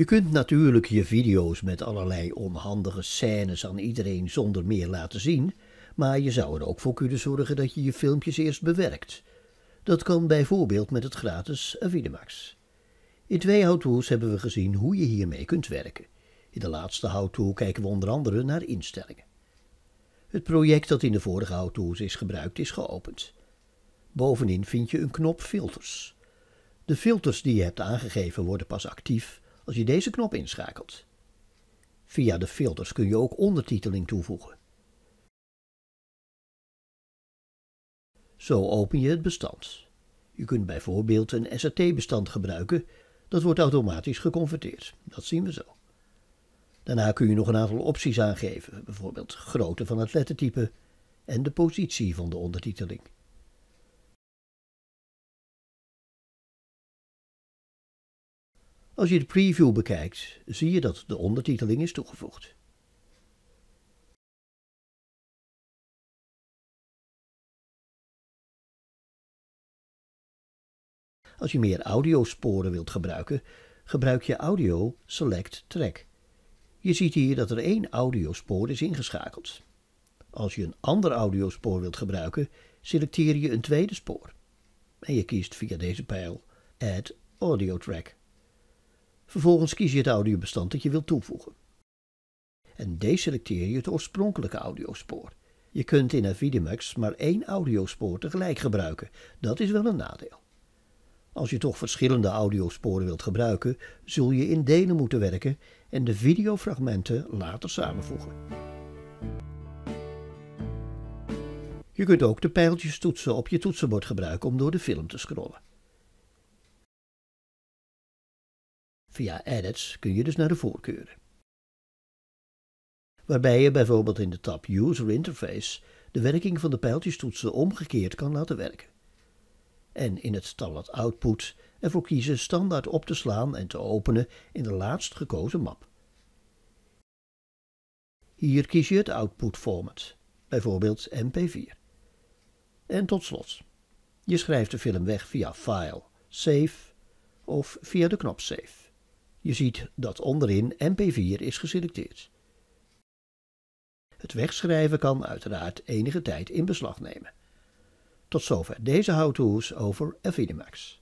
Je kunt natuurlijk je video's met allerlei onhandige scènes aan iedereen zonder meer laten zien, maar je zou er ook voor kunnen zorgen dat je je filmpjes eerst bewerkt. Dat kan bijvoorbeeld met het gratis Avidemax. In twee how-to's hebben we gezien hoe je hiermee kunt werken. In de laatste how-to kijken we onder andere naar instellingen. Het project dat in de vorige how-to's is gebruikt is geopend. Bovenin vind je een knop filters. De filters die je hebt aangegeven worden pas actief als je deze knop inschakelt. Via de filters kun je ook ondertiteling toevoegen. Zo open je het bestand. Je kunt bijvoorbeeld een SRT-bestand gebruiken. Dat wordt automatisch geconverteerd. Dat zien we zo. Daarna kun je nog een aantal opties aangeven, bijvoorbeeld grootte van het lettertype en de positie van de ondertiteling. Als je de preview bekijkt, zie je dat de ondertiteling is toegevoegd. Als je meer audiosporen wilt gebruiken, gebruik je Audio Select Track. Je ziet hier dat er één audiospoor is ingeschakeld. Als je een ander audiospoor wilt gebruiken, selecteer je een tweede spoor. En je kiest via deze pijl Add Audio Track. Vervolgens kies je het audiobestand dat je wilt toevoegen. En deselecteer je het oorspronkelijke audiospoor. Je kunt in Avidemax maar één audiospoor tegelijk gebruiken. Dat is wel een nadeel. Als je toch verschillende audiosporen wilt gebruiken, zul je in delen moeten werken en de videofragmenten later samenvoegen. Je kunt ook de pijltjes toetsen op je toetsenbord gebruiken om door de film te scrollen. Via edits kun je dus naar de voorkeuren. Waarbij je bijvoorbeeld in de tab User Interface de werking van de pijltjestoetsen omgekeerd kan laten werken. En in het tabblad Output ervoor kiezen standaard op te slaan en te openen in de laatst gekozen map. Hier kies je het output format, bijvoorbeeld MP4. En tot slot, je schrijft de film weg via File, Save of via de knop Save. Je ziet dat onderin MP4 is geselecteerd. Het wegschrijven kan uiteraard enige tijd in beslag nemen. Tot zover deze how-to's over Affinimax.